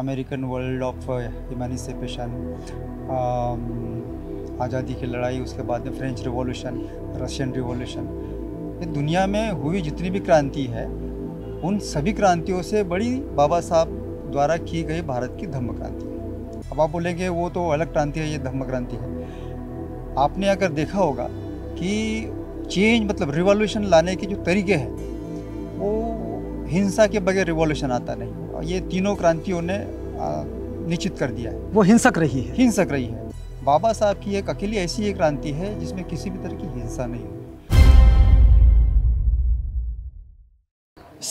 American world of इमानिसिपेशन आज़ादी की लड़ाई उसके बाद में फ्रेंच रिवॉल्यूशन रशियन रिवॉल्यूशन ये दुनिया में हुई जितनी भी क्रांति है उन सभी क्रांतियों से बड़ी बाबा साहब द्वारा की गई भारत की धम्म क्रांति अब आप बोलेंगे वो तो अलग क्रांति है ये धम्म क्रांति है आपने अगर देखा होगा कि चेंज मतलब रिवॉल्यूशन लाने के जो तरीके हैं वो हिंसा के बगैर रिवॉल्यूशन आता नहीं ये तीनों क्रांतियों ने निश्चित कर दिया है वो हिंसक रही है हिंसक रही है बाबा साहब की एक अकेली ऐसी एक क्रांति है जिसमें किसी भी तरह की हिंसा नहीं हुई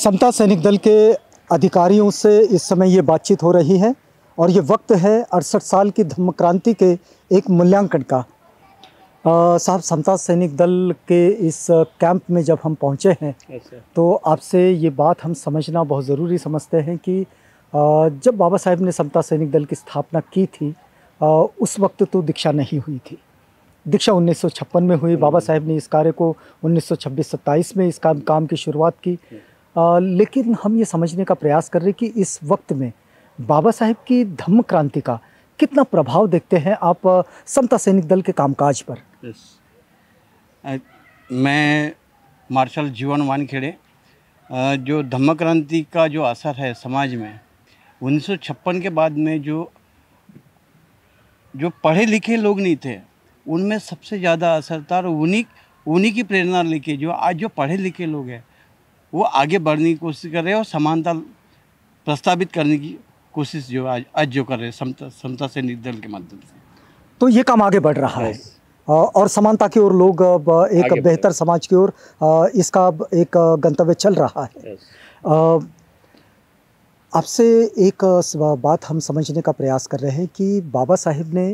समता सैनिक दल के अधिकारियों से इस समय ये बातचीत हो रही है और ये वक्त है अड़सठ साल की धम्म क्रांति के एक मूल्यांकन का साहब समता सैनिक दल के इस कैंप में जब हम पहुंचे हैं तो आपसे ये बात हम समझना बहुत ज़रूरी समझते हैं कि जब बाबा साहेब ने समता सैनिक दल की स्थापना की थी उस वक्त तो दीक्षा नहीं हुई थी दीक्षा 1956 में हुई बाबा हम्म। साहेब ने इस कार्य को 1926-27 में इस काम काम की शुरुआत की आ, लेकिन हम ये समझने का प्रयास कर रहे कि इस वक्त में बाबा साहेब की धम्म क्रांति का कितना प्रभाव देखते हैं आप समता सैनिक दल के कामकाज पर yes. मैं मार्शल जीवन वानखेड़े जो धम्म क्रांति का जो असर है समाज में उन्नीस के बाद में जो जो पढ़े लिखे लोग नहीं थे उनमें सबसे ज़्यादा असर था और उन्हीं उन्हीं की प्रेरणा लेके जो आज जो पढ़े लिखे लोग हैं वो आगे बढ़ने की कोशिश कर रहे हैं और समानता प्रस्तावित करने की कोशिश जो आज आज जो कर रहे हैं समता समता से निर्दल के माध्यम से तो ये काम आगे बढ़ रहा है और समानता की ओर लोग एक बेहतर समाज की ओर इसका एक गंतव्य चल रहा है आपसे एक बात हम समझने का प्रयास कर रहे हैं कि बाबा साहेब ने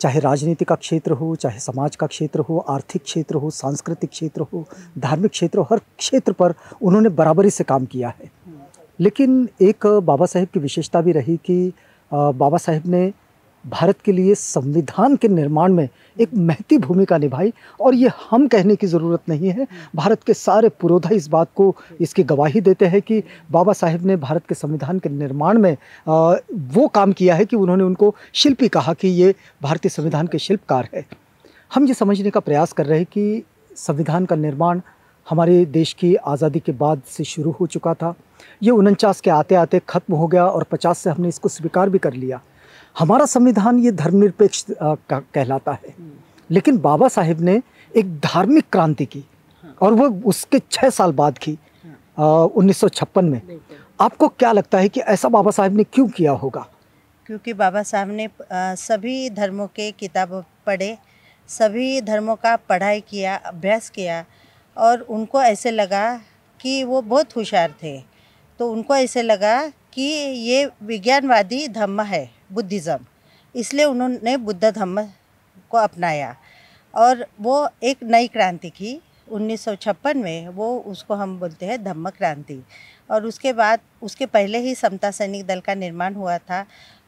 चाहे राजनीति का क्षेत्र हो चाहे समाज का क्षेत्र हो आर्थिक क्षेत्र हो सांस्कृतिक क्षेत्र हो धार्मिक क्षेत्र हो हर क्षेत्र पर उन्होंने बराबरी से काम किया है लेकिन एक बाबा साहेब की विशेषता भी रही कि बाबा साहेब ने भारत के लिए संविधान के निर्माण में एक महती भूमिका निभाई और ये हम कहने की ज़रूरत नहीं है भारत के सारे पुरोधा इस बात को इसकी गवाही देते हैं कि बाबा साहेब ने भारत के संविधान के निर्माण में वो काम किया है कि उन्होंने उनको शिल्पी कहा कि ये भारतीय संविधान के शिल्पकार है हम ये समझने का प्रयास कर रहे हैं कि संविधान का निर्माण हमारे देश की आज़ादी के बाद से शुरू हो चुका था ये उनचास के आते आते ख़त्म हो गया और पचास से हमने इसको स्वीकार भी कर लिया हमारा संविधान ये धर्मनिरपेक्ष कहलाता है हम्म। लेकिन बाबा साहेब ने एक धार्मिक क्रांति की हाँ। और वो उसके छः साल बाद की हाँ। उन्नीस में आपको क्या लगता है कि ऐसा बाबा साहेब ने क्यों किया होगा क्योंकि बाबा साहब ने सभी धर्मों के किताब पढ़े सभी धर्मों का पढ़ाई किया अभ्यास किया और उनको ऐसे लगा कि वो बहुत होशियार थे तो उनको ऐसे लगा कि ये विज्ञानवादी धर्म है बुद्धिज़्म इसलिए उन्होंने बुद्ध धर्म को अपनाया और वो एक नई क्रांति की 1956 में वो उसको हम बोलते हैं धम्म क्रांति और उसके बाद उसके पहले ही समता सैनिक दल का निर्माण हुआ था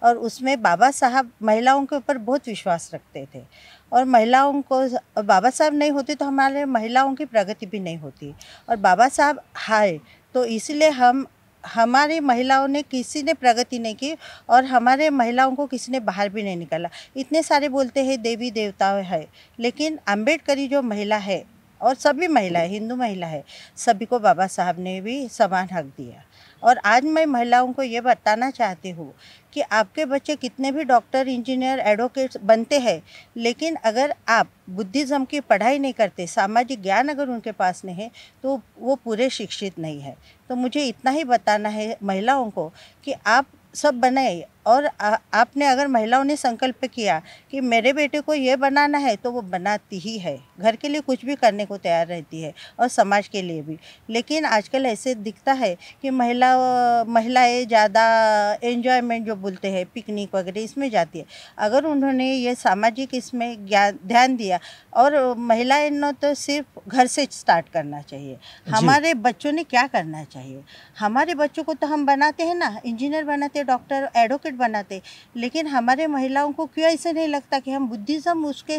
और उसमें बाबा साहब महिलाओं के ऊपर बहुत विश्वास रखते थे और महिलाओं को बाबा साहब नहीं होते तो हमारे महिलाओं की प्रगति भी नहीं होती और बाबा साहब हाय तो इसलिए हम हमारे महिलाओं ने किसी ने प्रगति नहीं की और हमारे महिलाओं को किसी ने बाहर भी नहीं निकाला इतने सारे बोलते हैं देवी देवताओं है लेकिन अम्बेडकरी जो महिला है और सभी महिलाएं हिंदू महिला है सभी को बाबा साहब ने भी समान हक दिया और आज मैं महिलाओं को ये बताना चाहती हूँ कि आपके बच्चे कितने भी डॉक्टर इंजीनियर एडवोकेट्स बनते हैं लेकिन अगर आप बुद्धिज़्म की पढ़ाई नहीं करते सामाजिक ज्ञान अगर उनके पास नहीं है तो वो पूरे शिक्षित नहीं है तो मुझे इतना ही बताना है महिलाओं को कि आप सब बनाए और आ, आपने अगर महिलाओं ने संकल्प किया कि मेरे बेटे को ये बनाना है तो वो बनाती ही है घर के लिए कुछ भी करने को तैयार रहती है और समाज के लिए भी लेकिन आजकल ऐसे दिखता है कि महिला महिलाएं ज़्यादा एन्जॉयमेंट जो बोलते हैं पिकनिक वगैरह इसमें जाती है अगर उन्होंने ये सामाजिक इसमें ज्ञान ध्यान दिया और महिलाएं न तो सिर्फ घर से स्टार्ट करना चाहिए हमारे बच्चों ने क्या करना चाहिए हमारे बच्चों को तो हम बनाते हैं ना इंजीनियर बनाते हैं डॉक्टर एडवोकेट सेट बनाते लेकिन हमारे महिलाओं को क्यों ऐसे नहीं लगता कि हम बुद्धिज़्म उसके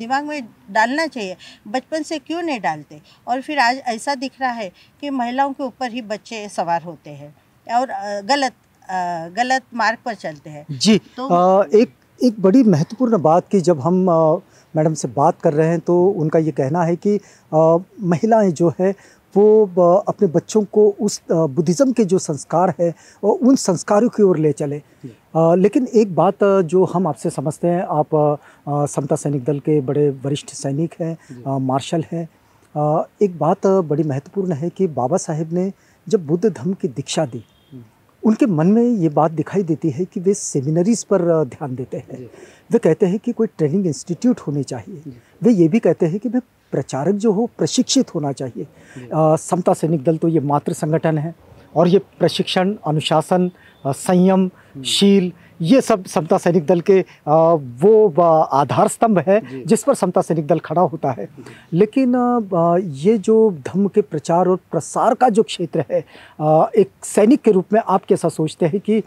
दिमाग में डालना चाहिए बचपन से क्यों नहीं डालते और फिर आज ऐसा दिख रहा है कि महिलाओं के ऊपर ही बच्चे सवार होते हैं और गलत गलत मार्ग पर चलते हैं जी तो आ, एक एक बड़ी महत्वपूर्ण बात की जब हम मैडम से बात कर रहे हैं तो उनका ये कहना है कि महिलाएं जो है वो अपने बच्चों को उस बुद्धिज़्म के जो संस्कार है उन संस्कारों की ओर ले चले लेकिन एक बात जो हम आपसे समझते हैं आप समता सैनिक दल के बड़े वरिष्ठ सैनिक हैं मार्शल हैं एक बात बड़ी महत्वपूर्ण है कि बाबा साहेब ने जब बुद्ध धर्म की दीक्षा दी उनके मन में ये बात दिखाई देती है कि वे सेमिनरीज पर ध्यान देते हैं वे कहते हैं कि कोई ट्रेनिंग इंस्टीट्यूट होने चाहिए वे ये भी कहते हैं कि वे प्रचारक जो हो प्रशिक्षित होना चाहिए समता सैनिक दल तो ये मात्र संगठन है और ये प्रशिक्षण अनुशासन संयम हम्म। शील ये सब समता सैनिक दल के वो आधार स्तंभ है जिस पर समता सैनिक दल खड़ा होता है लेकिन ये जो धर्म के प्रचार और प्रसार का जो क्षेत्र है एक सैनिक के रूप में आप कैसा सोचते हैं कि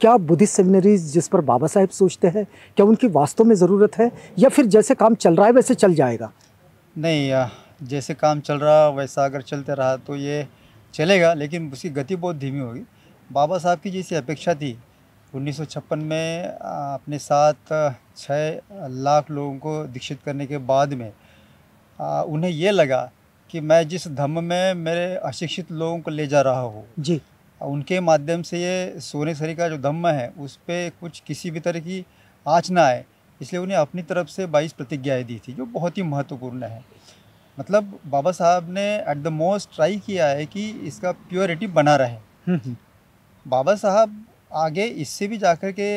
क्या बुद्धिस्ट सेमिनरीज जिस पर बाबा साहेब सोचते हैं क्या उनकी वास्तव में ज़रूरत है या फिर जैसे काम चल रहा है वैसे चल जाएगा नहीं जैसे काम चल रहा वैसा अगर चलते रहा तो ये चलेगा लेकिन उसकी गति बहुत धीमी होगी बाबा साहब की जैसी अपेक्षा थी उन्नीस में अपने साथ छः लाख लोगों को दीक्षित करने के बाद में उन्हें यह लगा कि मैं जिस धम्म में मेरे अशिक्षित लोगों को ले जा रहा हूँ जी उनके माध्यम से ये सोने सरी का जो धम्म है उस पर कुछ किसी भी तरह की आँच ना आए इसलिए उन्हें अपनी तरफ से बाईस प्रतिज्ञाएँ दी थी जो बहुत ही महत्वपूर्ण है मतलब बाबा साहब ने एट द मोस्ट ट्राई किया है कि इसका प्योरिटी बना रहे हम्म, हम्म। बाबा साहब आगे इससे भी जाकर के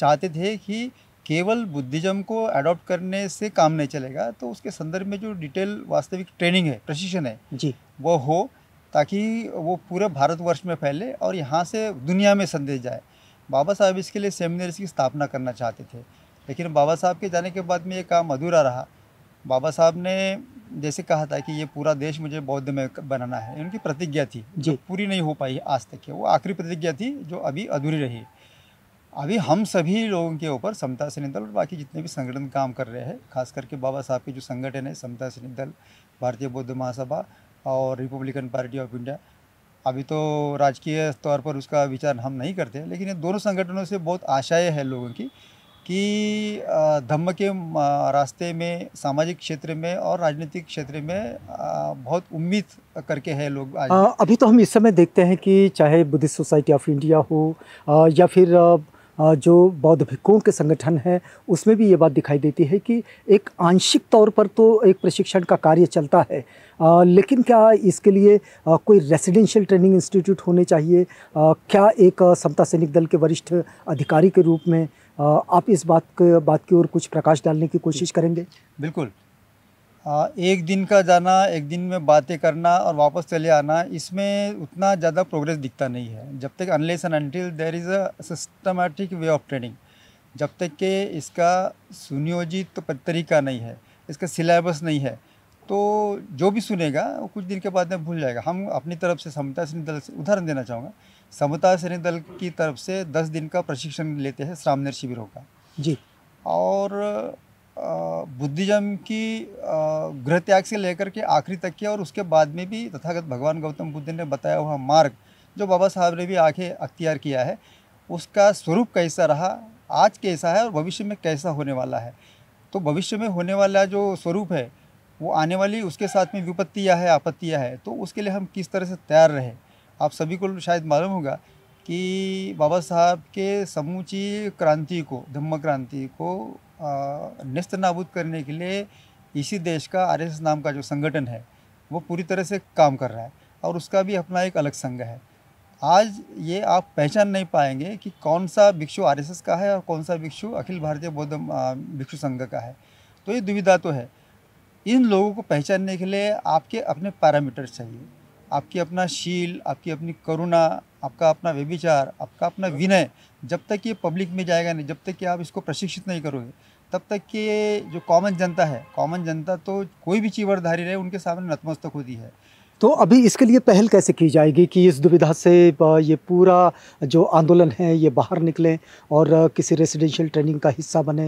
चाहते थे कि केवल बुद्धिज्म को अडॉप्ट करने से काम नहीं चलेगा तो उसके संदर्भ में जो डिटेल वास्तविक ट्रेनिंग है प्रशिक्षण है जी वो हो ताकि वो पूरे भारतवर्ष में फैले और यहाँ से दुनिया में संदेश जाए बाबा साहब इसके लिए सेमिनार्स की स्थापना करना चाहते थे लेकिन बाबा साहब के जाने के बाद में ये काम अधूरा रहा बाबा साहब ने जैसे कहा था कि ये पूरा देश मुझे बौद्ध में बनाना है उनकी प्रतिज्ञा थी जो पूरी नहीं हो पाई आज तक के वो आखिरी प्रतिज्ञा थी जो अभी अधूरी रही अभी हम सभी लोगों के ऊपर समता सैनिक दल और बाकी जितने भी संगठन काम कर रहे हैं खास करके बाबा साहब के जो संगठन है समता सैनिक दल भारतीय बौद्ध महासभा और रिपब्लिकन पार्टी ऑफ इंडिया अभी तो राजकीय तौर पर उसका विचार हम नहीं करते लेकिन ये दोनों संगठनों से बहुत आशाएं हैं लोगों की कि धम्म के रास्ते में सामाजिक क्षेत्र में और राजनीतिक क्षेत्र में बहुत उम्मीद करके है लोग आज अभी तो हम इस समय देखते हैं कि चाहे बुद्धिस्ट सोसाइटी ऑफ इंडिया हो या फिर जो बौद्ध भिक्खुओं के संगठन है उसमें भी ये बात दिखाई देती है कि एक आंशिक तौर पर तो एक प्रशिक्षण का कार्य चलता है लेकिन क्या इसके लिए कोई रेसिडेंशियल ट्रेनिंग इंस्टीट्यूट होने चाहिए क्या एक समता सैनिक दल के वरिष्ठ अधिकारी के रूप में आप इस बात के बात की ओर कुछ प्रकाश डालने की कोशिश करेंगे बिल्कुल आ, एक दिन का जाना एक दिन में बातें करना और वापस चले आना इसमें उतना ज़्यादा प्रोग्रेस दिखता नहीं है जब तक unless and until there is a systematic way of training जब तक के इसका सुनियोजित तो तरीका नहीं है इसका सिलेबस नहीं है तो जो भी सुनेगा वो कुछ दिन के बाद में भूल जाएगा हम अपनी तरफ से समता श्रेणी दल से उदाहरण देना चाहूँगा समता श्रेणी दल की तरफ से दस दिन का प्रशिक्षण लेते हैं श्रामनेर शिविरों का जी और बुद्धिज्म की गृह त्याग से लेकर के आखिरी तक किया और उसके बाद में भी तथागत भगवान गौतम बुद्ध ने बताया हुआ मार्ग जो बाबा साहब ने भी आगे अख्तियार किया है उसका स्वरूप कैसा रहा आज कैसा है और भविष्य में कैसा होने वाला है तो भविष्य में होने वाला जो स्वरूप है वो आने वाली उसके साथ में विपत्तियाँ है आपत्तियाँ है तो उसके लिए हम किस तरह से तैयार रहे आप सभी को शायद मालूम होगा कि बाबा साहब के समूची क्रांति को धम्म क्रांति को नस्त नाबूद करने के लिए इसी देश का आरएसएस नाम का जो संगठन है वो पूरी तरह से काम कर रहा है और उसका भी अपना एक अलग संघ है आज ये आप पहचान नहीं पाएंगे कि कौन सा भिक्षु आरएसएस का है और कौन सा भिक्षु अखिल भारतीय बौद्ध भिक्षु संघ का है तो ये दुविधा तो है इन लोगों को पहचानने के लिए आपके अपने पैरामीटर्स चाहिए आपकी अपना शील आपकी अपनी करुणा आपका अपना व्यभिचार आपका अपना विनय जब तक ये पब्लिक में जाएगा नहीं जब तक कि आप इसको प्रशिक्षित नहीं करोगे तब तक कि जो कॉमन जनता है कॉमन जनता तो कोई भी चीवरधारी रहे उनके सामने नतमस्तक होती है तो अभी इसके लिए पहल कैसे की जाएगी कि इस दुविधा से ये पूरा जो आंदोलन है ये बाहर निकलें और किसी रेसिडेंशियल ट्रेनिंग का हिस्सा बने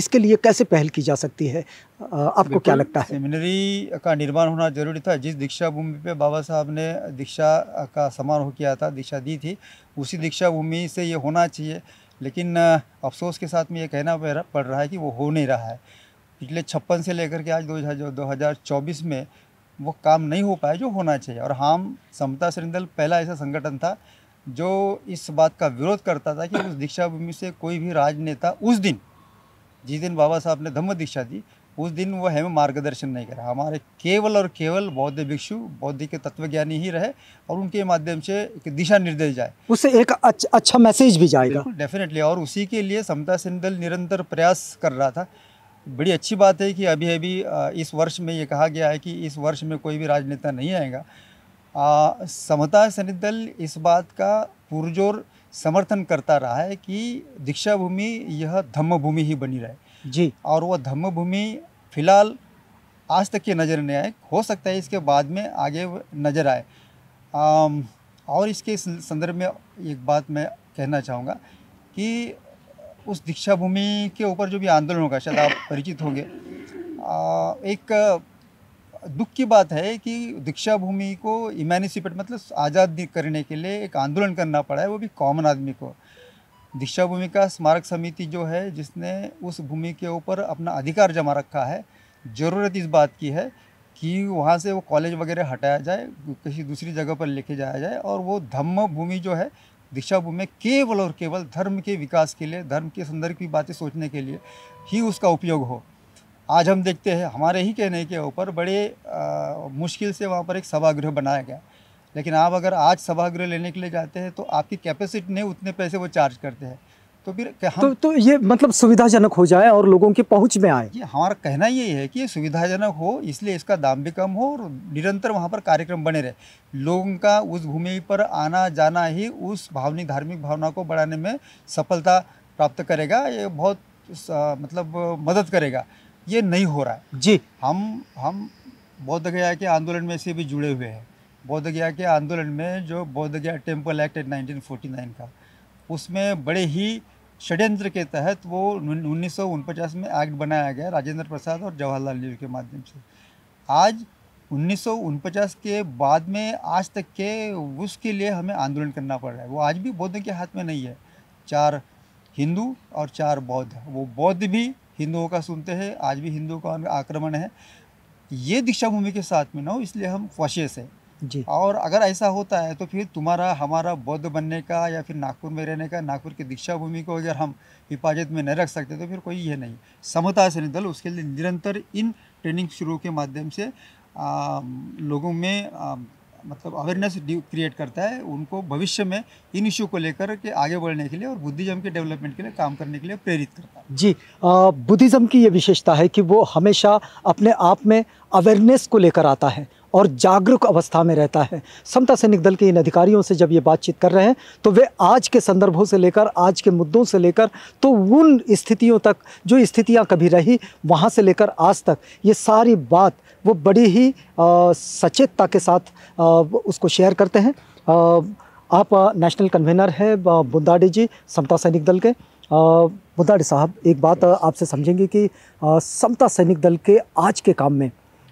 इसके लिए कैसे पहल की जा सकती है आपको क्या लगता है सेमिनरी का निर्माण होना जरूरी था जिस दीक्षा भूमि पे बाबा साहब ने दीक्षा का समारोह किया था दीक्षा दी थी उसी दीक्षा भूमि से ये होना चाहिए लेकिन अफसोस के साथ में ये कहना पड़ रहा है कि वो हो नहीं रहा है पिछले छप्पन से लेकर के आज दो हज़ार चौबीस में वो काम नहीं हो पाया जो होना चाहिए और हम समता श्रींदल पहला ऐसा संगठन था जो इस बात का विरोध करता था कि उस दीक्षा भूमि से कोई भी राजनेता उस दिन जिस दिन बाबा साहब ने धम्म दीक्षा दी उस दिन वो हमें मार्गदर्शन नहीं करा हमारे केवल और केवल बौद्ध भिक्षु बौद्ध के तत्वज्ञानी ही रहे और उनके माध्यम से दिशा निर्देश जाए उससे एक अच्छा अच्छा मैसेज भी जाएगा डेफिनेटली और उसी के लिए समता सिंधल निरंतर प्रयास कर रहा था बड़ी अच्छी बात है कि अभी अभी इस वर्ष में ये कहा गया है कि इस वर्ष में कोई भी राजनेता नहीं आएगा समता सैनिक दल इस बात का पुरजोर समर्थन करता रहा है कि दीक्षा भूमि यह धम्म भूमि ही बनी रहे जी और वह धम्म भूमि फिलहाल आज तक की नज़र नहीं आए हो सकता है इसके बाद में आगे नज़र आए और इसके संदर्भ में एक बात मैं कहना चाहूँगा कि उस दीक्षा भूमि के ऊपर जो भी आंदोलन होगा शायद आप परिचित होंगे एक दुख की बात है कि दीक्षा भूमि को इमेनिसिपेट मतलब आज़ाद करने के लिए एक आंदोलन करना पड़ा है वो भी कॉमन आदमी को दीक्षा भूमि का स्मारक समिति जो है जिसने उस भूमि के ऊपर अपना अधिकार जमा रखा है ज़रूरत इस बात की है कि वहाँ से वो कॉलेज वगैरह हटाया जाए किसी दूसरी जगह पर लेके जाया जाए और वो धम्म भूमि जो है दीक्षाभूमि में केवल और केवल धर्म के विकास के लिए धर्म के संदर्भ की बातें सोचने के लिए ही उसका उपयोग हो आज हम देखते हैं हमारे ही कहने के ऊपर बड़े आ, मुश्किल से वहाँ पर एक सभागृह बनाया गया लेकिन आप अगर आज सभागृह लेने के लिए जाते हैं तो आपकी कैपेसिटी नहीं उतने पैसे वो चार्ज करते हैं तो फिर तो, तो ये मतलब सुविधाजनक हो जाए और लोगों के पहुंच में आए ये हमारा कहना ये है कि सुविधाजनक हो इसलिए इसका दाम भी कम हो और निरंतर वहाँ पर कार्यक्रम बने रहे लोगों का उस भूमि पर आना जाना ही उस भावनिक धार्मिक भावना को बढ़ाने में सफलता प्राप्त करेगा ये बहुत मतलब मदद करेगा ये नहीं हो रहा है जी हम हम बौद्ध गया के आंदोलन में से भी जुड़े हुए हैं बौद्ध गया के आंदोलन में जो बौद्ध गया टेम्पल एक्ट नाइन का उसमें बड़े ही षड्यंत्र के तहत वो उन्नीस में एक्ट बनाया गया राजेंद्र प्रसाद और जवाहरलाल नेहरू के माध्यम से आज उन्नीस के बाद में आज तक के उसके लिए हमें आंदोलन करना पड़ रहा है वो आज भी बौद्ध के हाथ में नहीं है चार हिंदू और चार बौद्ध वो बौद्ध भी हिंदुओं का सुनते हैं आज भी हिंदुओं का आक्रमण है ये दीक्षा भूमि के साथ में ना हो इसलिए हम फॉशियस हैं जी और अगर ऐसा होता है तो फिर तुम्हारा हमारा बौद्ध बनने का या फिर नागपुर में रहने का नागपुर की दीक्षा भूमि को अगर हम हिफाजत में नहीं रख सकते तो फिर कोई ये नहीं समता से दल उसके लिए निरंतर इन ट्रेनिंग शुरू के माध्यम से आ, लोगों में आ, मतलब अवेयरनेस क्रिएट करता है उनको भविष्य में इन इश्यू को लेकर के आगे बढ़ने के लिए और बुद्धिज्म के डेवलपमेंट के लिए काम करने के लिए प्रेरित करता है जी बुद्धिज़्म की ये विशेषता है कि वो हमेशा अपने आप में अवेयरनेस को लेकर आता है और जागरूक अवस्था में रहता है समता सैनिक दल के इन अधिकारियों से जब ये बातचीत कर रहे हैं तो वे आज के संदर्भों से लेकर आज के मुद्दों से लेकर तो उन स्थितियों तक जो स्थितियाँ कभी रही वहाँ से लेकर आज तक ये सारी बात वो बड़ी ही सचेतता के साथ आ, उसको शेयर करते हैं आ, आप नेशनल कन्वेनर है बुंदाडी जी समता सैनिक दल के बुंदाडी साहब एक बात आपसे समझेंगे कि समता सैनिक दल के आज के काम में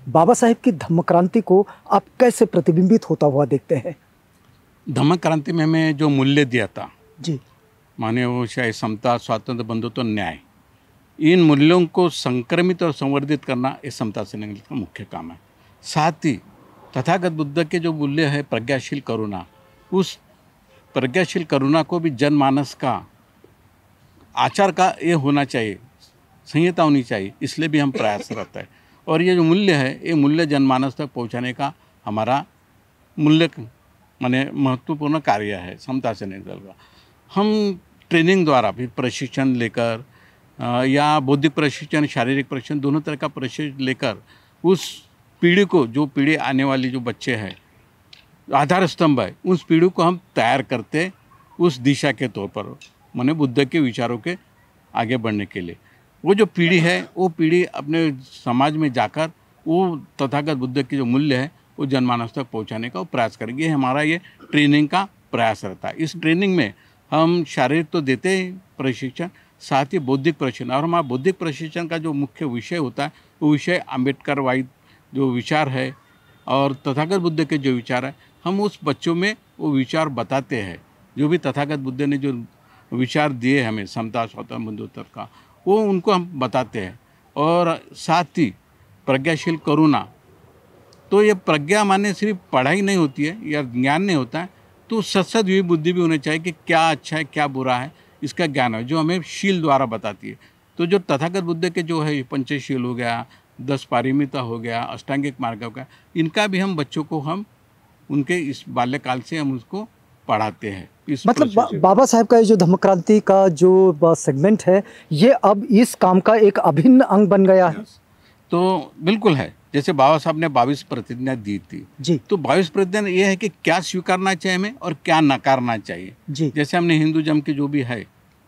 बाबा साहेब की धम्म क्रांति को आप कैसे प्रतिबिंबित होता हुआ देखते हैं धम्म क्रांति में हमें जो मूल्य दिया था जी माने वो चाहे समता स्वातंत्र बंधुत्व न्याय इन मूल्यों को संक्रमित और संवर्धित करना इस समता से निगलित का मुख्य काम है साथ ही तथागत बुद्ध के जो मूल्य है प्रज्ञाशील करुणा उस प्रज्ञाशील करुणा को भी जनमानस का आचार का ये होना चाहिए संहिता होनी चाहिए इसलिए भी हम प्रयासरत है और ये जो मूल्य है ये मूल्य जनमानस तक पहुँचाने का हमारा मूल्य माने महत्वपूर्ण कार्य है समता से निर्दल का हम ट्रेनिंग द्वारा भी प्रशिक्षण लेकर या बौद्धिक प्रशिक्षण शारीरिक प्रशिक्षण दोनों तरह का प्रशिक्षण लेकर उस पीढ़ी को जो पीढ़ी आने वाली जो बच्चे हैं आधार स्तंभ है उस पीढ़ी को हम तैयार करते उस दिशा के तौर पर मैंने बुद्ध के विचारों के आगे बढ़ने के लिए वो जो पीढ़ी है वो पीढ़ी अपने समाज में जाकर वो तथागत बुद्ध के जो मूल्य है वो जनमानस तक पहुँचाने का प्रयास करेंगे हमारा ये ट्रेनिंग का प्रयास रहता है इस ट्रेनिंग में हम शारीरिक तो देते ही प्रशिक्षण साथ ही बौद्धिक प्रशिक्षण और हमारा बौद्धिक प्रशिक्षण का जो मुख्य विषय होता है वो विषय अम्बेडकर वाई जो विचार है और तथागत बुद्ध के जो विचार है हम उस बच्चों में वो विचार बताते हैं जो भी तथागत बुद्ध ने जो विचार दिए हमें समता स्वतंत्र बंधुत्व का वो उनको हम बताते हैं और साथ ही प्रज्ञाशील करुणा तो ये प्रज्ञा माने सिर्फ पढ़ाई नहीं होती है या ज्ञान नहीं होता है तो सत्सद हुई बुद्धि भी होनी चाहिए कि क्या अच्छा है क्या बुरा है इसका ज्ञान है जो हमें शील द्वारा बताती है तो जो तथागत बुद्ध के जो है पंचशील हो गया दस पारिमिता हो गया अष्टांगिक मार्ग हो गया इनका भी हम बच्चों को हम उनके इस बाल्यकाल से हम उसको पढ़ाते हैं इस मतलब बा, बाबा साहब का ये जो धम्म क्रांति का जो सेगमेंट है ये अब इस काम का एक अभिन्न अंग बन गया है तो बिल्कुल है जैसे बाबा साहब ने बाईस प्रतिज्ञा दी थी जी तो बाईस प्रतिज्ञा ये है कि क्या स्वीकारना चाहिए हमें और क्या नकारना चाहिए जी जैसे हमने हिंदू जम के जो भी है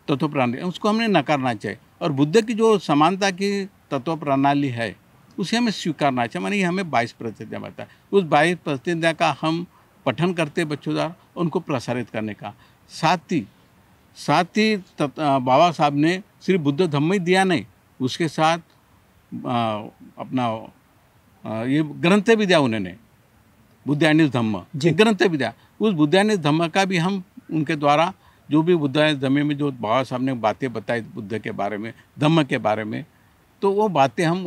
तत्व प्रणाली उसको हमने नकारना चाहिए और बुद्ध की जो समानता की तत्व प्रणाली है उसे हमें स्वीकारना चाहिए मानी हमें बाईस प्रतिज्ञा बताए उस बाईस प्रतिज्ञा का हम पठन करते बच्चों द्वारा उनको प्रसारित करने का साथ ही साथ ही बाबा साहब ने सिर्फ बुद्ध धम्म ही दिया नहीं उसके साथ आ, अपना आ, ये ग्रंथ भी दिया उन्होंने बुद्धानिस धम्म ग्रंथ भी दिया उस बुद्धानिस धम्म का भी हम उनके द्वारा जो भी बुद्धानिस धम्म में जो बाबा साहब ने बातें बताई बुद्ध के बारे में धम्म के बारे में तो वो बातें हम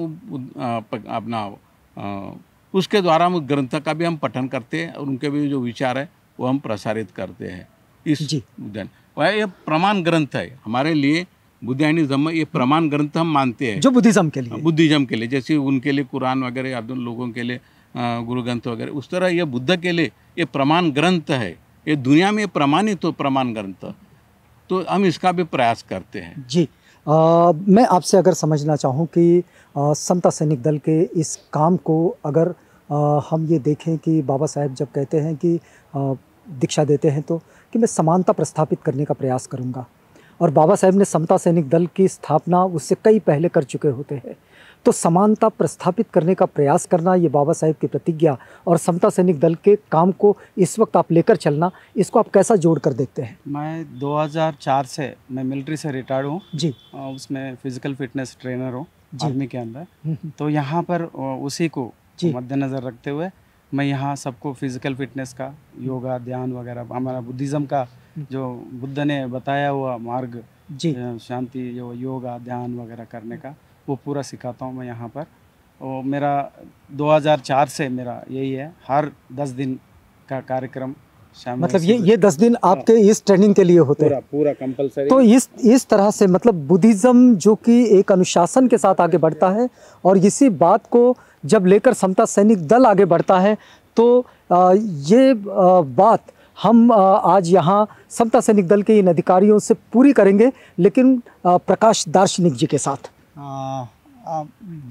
अपना उसके द्वारा हम ग्रंथ का भी हम पठन करते हैं और उनके भी जो विचार है वो हम प्रसारित करते हैं इस बुद्धन वह ये प्रमाण ग्रंथ है हमारे लिए बुद्धिज्म ये प्रमाण ग्रंथ हम मानते हैं जो बुद्धिज्म के लिए हाँ, बुद्धिज्म के लिए जैसे उनके लिए कुरान वगैरह या लोगों के लिए गुरु ग्रंथ वगैरह उस तरह ये बुद्ध के लिए ये प्रमाण ग्रंथ है ये दुनिया में प्रमाणित हो प्रमाण ग्रंथ तो हम इसका भी प्रयास करते हैं जी आ, मैं आपसे अगर समझना चाहूँ कि समता सैनिक दल के इस काम को अगर हम ये देखें कि बाबा साहेब जब कहते हैं कि दीक्षा देते हैं तो कि मैं समानता प्रस्थापित करने का प्रयास करूँगा और बाबा साहेब ने समता सैनिक दल की स्थापना उससे कई पहले कर चुके होते हैं तो समानता प्रस्थापित करने का प्रयास करना ये बाबा साहेब की प्रतिज्ञा और समता सैनिक दल के काम को इस वक्त आप लेकर चलना इसको आप कैसा जोड़ कर देखते हैं मैं 2004 से मैं मिलिट्री से रिटायर्ड हूँ जी उसमें फिजिकल फिटनेस ट्रेनर हूँ आर्मी के अंदर हम्म, हम्म। तो यहाँ पर उसी को मद्देनज़र रखते हुए मैं यहाँ सबको फिजिकल फिटनेस का योगा ध्यान वगैरह हमारा बुद्धिज़्म का हम्म। जो बुद्ध ने बताया हुआ मार्ग जी शांति जो योगा ध्यान वगैरह करने का वो पूरा सिखाता हूँ मैं यहाँ पर और मेरा 2004 से मेरा यही है हर 10 दिन का कार्यक्रम मतलब ये ये दस दिन हाँ। आपके इस ट्रेनिंग के लिए होते हैं पूरा कंपलसरी तो इस इस तरह से मतलब बुद्धिज़्म जो कि एक अनुशासन के साथ आगे बढ़ता है और इसी बात को जब लेकर समता सैनिक दल आगे बढ़ता है तो ये बात हम आज यहाँ समता सैनिक दल के इन अधिकारियों से पूरी करेंगे लेकिन प्रकाश दार्शनिक जी के साथ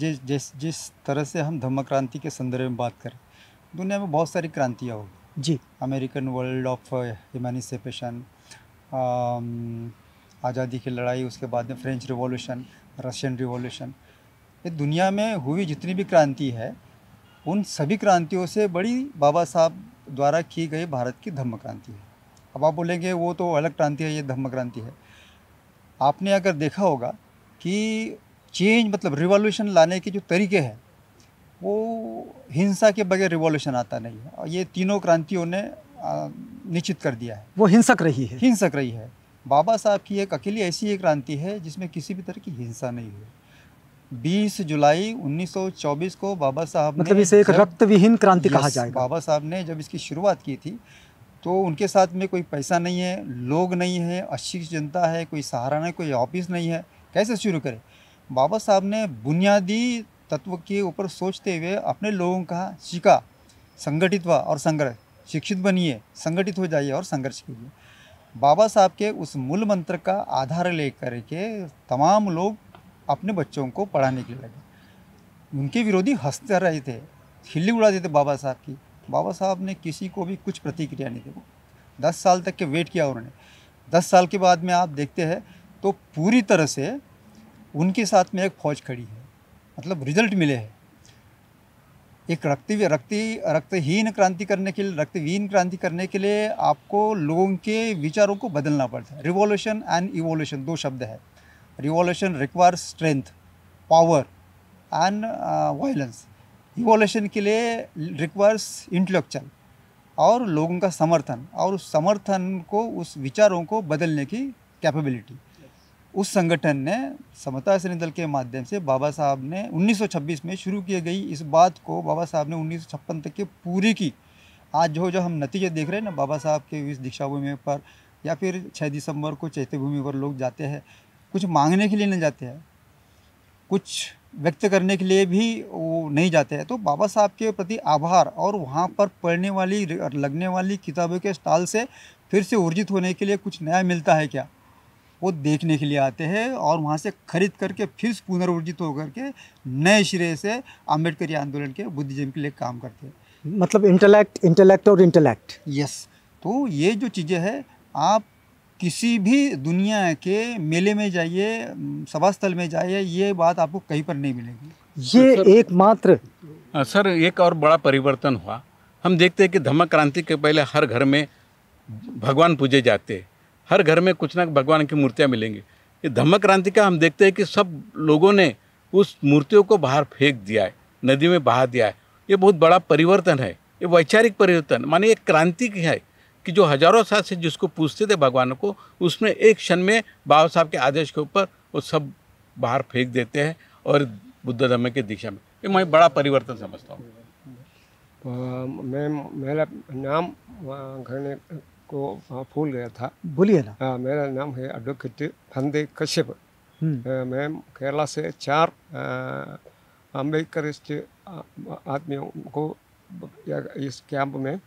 जिस जिस जिस तरह से हम धर्म क्रांति के संदर्भ में बात करें दुनिया में बहुत सारी क्रांतियाँ होगी जी अमेरिकन वर्ल्ड ऑफ ह्यूमनिसेपेशन आज़ादी की लड़ाई उसके बाद में फ्रेंच रिवॉल्यूशन रशियन रिवॉल्यूशन ये दुनिया में हुई जितनी भी क्रांति है उन सभी क्रांतियों से बड़ी बाबा साहब द्वारा की गई भारत की धम्म क्रांति है अब आप बोलेंगे वो तो अलग क्रांति है ये धम्म क्रांति है आपने अगर देखा होगा कि चेंज मतलब रिवॉल्यूशन लाने के जो तरीके हैं वो हिंसा के बगैर रिवॉल्यूशन आता नहीं है और ये तीनों क्रांतियों ने निश्चित कर दिया है वो हिंसक रही है हिंसक रही है बाबा साहब की एक अकेली ऐसी एक क्रांति है जिसमें किसी भी तरह की हिंसा नहीं हुई 20 जुलाई 1924 को बाबा साहब मतलब इसे एक रक्त विहीन क्रांति कहा जाएगा बाबा साहब ने जब इसकी शुरुआत की थी तो उनके साथ में कोई पैसा नहीं है लोग नहीं है अशिक्षित जनता है कोई सहारा नहीं कोई ऑफिस नहीं है कैसे शुरू करें बाबा साहब ने बुनियादी तत्व के ऊपर सोचते हुए अपने लोगों का सीखा संगठित हुआ और संघर्ष शिक्षित बनिए संगठित हो जाइए और संघर्ष कीजिए बाबा साहब के उस मूल मंत्र का आधार ले के तमाम लोग अपने बच्चों को पढ़ाने के लिए लगे उनके विरोधी हंसते रहे थे खिल्ली उड़ा देते बाबा साहब की बाबा साहब ने किसी को भी कुछ प्रतिक्रिया नहीं दी दस साल तक के वेट किया उन्होंने दस साल के बाद में आप देखते हैं तो पूरी तरह से उनके साथ में एक फ़ौज खड़ी है मतलब रिजल्ट मिले हैं एक रक्ति रक्ति रक्तहीन क्रांति करने के लिए रक्तहीन क्रांति करने के लिए आपको लोगों के विचारों को बदलना पड़ता है रिवॉल्यूशन एंड इवोल्यूशन दो शब्द है revolution requires strength power and violence revolution के लिए रिक्वायर्स इंटलेक्चुअल और लोगों का समर्थन और उस समर्थन को उस विचारों को बदलने की कैपेबिलिटी उस संगठन ने समता श्रेणी दल के माध्यम से बाबा साहब ने 1926 में शुरू की गई इस बात को बाबा साहब ने उन्नीस तक के पूरी की आज जो जो हम नतीजे देख रहे हैं ना बाबा साहब के इस दीक्षा भूमि पर या फिर 6 दिसंबर को चैत्य भूमि पर लोग जाते हैं कुछ मांगने के लिए नहीं जाते हैं कुछ व्यक्त करने के लिए भी वो नहीं जाते हैं तो बाबा साहब के प्रति आभार और वहाँ पर पढ़ने वाली लगने वाली किताबों के स्टाल से फिर से ऊर्जित होने के लिए कुछ नया मिलता है क्या वो देखने के लिए आते हैं और वहाँ से खरीद करके फिर पुनर्वर्जित होकर के नए सिरे से अम्बेडकरी आंदोलन के बुद्धिज्म के लिए काम करते हैं मतलब इंटेलेक्ट इंटेलेक्ट और इंटेलेक्ट यस तो ये जो चीज़ें हैं आप किसी भी दुनिया के मेले में जाइए सभा स्थल में जाइए ये बात आपको कहीं पर नहीं मिलेगी ये तो एकमात्र हाँ, सर एक और बड़ा परिवर्तन हुआ हम देखते हैं कि धम्म क्रांति के पहले हर घर में भगवान पूजे जाते हर घर में कुछ ना भगवान की मूर्तियाँ मिलेंगी ये धम्म क्रांति का हम देखते हैं कि सब लोगों ने उस मूर्तियों को बाहर फेंक दिया है नदी में बहा दिया है ये बहुत बड़ा परिवर्तन है ये वैचारिक परिवर्तन माने एक क्रांति की है कि जो हजारों साल से जिसको पूछते थे भगवान को उसमें एक क्षण में बाबा साहब के आदेश के ऊपर वो सब बाहर फेंक देते हैं और बुद्ध धर्म की दिशा में ये मैं बड़ा परिवर्तन समझता हूँ मैं मेरा नाम घरने को फूल गया था बोलिए ना आ, हाँ, मेरा नाम है एडवोकेट फंदे कश्यप हम्म। मैं केरला से चार अम्बेडकर आदमियों को इस कैंप में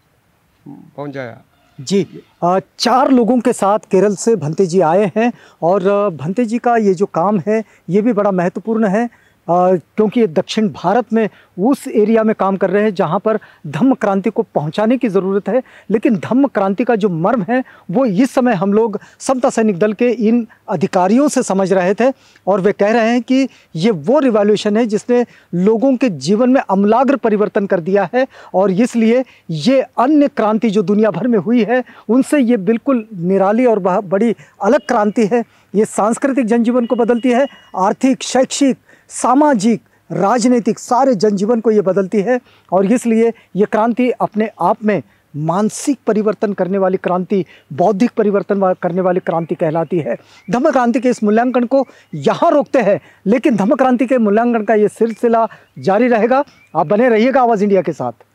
पहुंचाया जी चार लोगों के साथ केरल से भंते जी आए हैं और भंते जी का ये जो काम है ये भी बड़ा महत्वपूर्ण है क्योंकि ये दक्षिण भारत में उस एरिया में काम कर रहे हैं जहाँ पर धम्म क्रांति को पहुँचाने की ज़रूरत है लेकिन धम्म क्रांति का जो मर्म है वो इस समय हम लोग समता सैनिक दल के इन अधिकारियों से समझ रहे थे और वे कह रहे हैं कि ये वो रिवॉल्यूशन है जिसने लोगों के जीवन में अमलाग्र परिवर्तन कर दिया है और इसलिए ये अन्य क्रांति जो दुनिया भर में हुई है उनसे ये बिल्कुल निराली और बड़ी अलग क्रांति है ये सांस्कृतिक जनजीवन को बदलती है आर्थिक शैक्षिक सामाजिक राजनीतिक सारे जनजीवन को ये बदलती है और इसलिए ये क्रांति अपने आप में मानसिक परिवर्तन करने वाली क्रांति बौद्धिक परिवर्तन करने वाली क्रांति कहलाती है धम्म क्रांति के इस मूल्यांकन को यहाँ रोकते हैं लेकिन धम्म क्रांति के मूल्यांकन का ये सिलसिला जारी रहेगा आप बने रहिएगा आवाज़ इंडिया के साथ